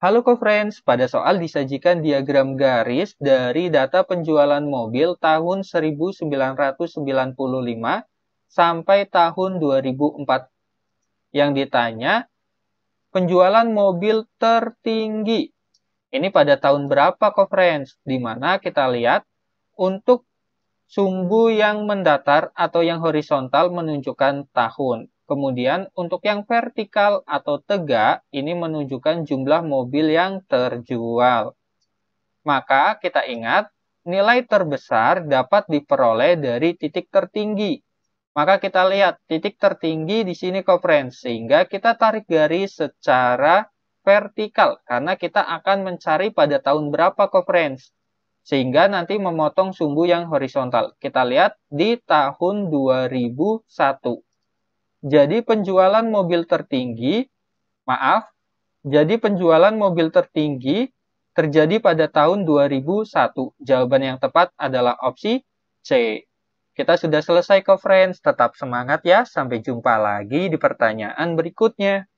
Halo co-friends, pada soal disajikan diagram garis dari data penjualan mobil tahun 1995 sampai tahun 2004. Yang ditanya, penjualan mobil tertinggi. Ini pada tahun berapa co-friends? Di mana kita lihat untuk sumbu yang mendatar atau yang horizontal menunjukkan tahun. Kemudian untuk yang vertikal atau tegak ini menunjukkan jumlah mobil yang terjual. Maka kita ingat nilai terbesar dapat diperoleh dari titik tertinggi. Maka kita lihat titik tertinggi di sini conference sehingga kita tarik garis secara vertikal karena kita akan mencari pada tahun berapa conference sehingga nanti memotong sumbu yang horizontal. Kita lihat di tahun 2001. Jadi penjualan mobil tertinggi, maaf, jadi penjualan mobil tertinggi terjadi pada tahun 2001. Jawaban yang tepat adalah opsi C. Kita sudah selesai ke friends, tetap semangat ya. Sampai jumpa lagi di pertanyaan berikutnya.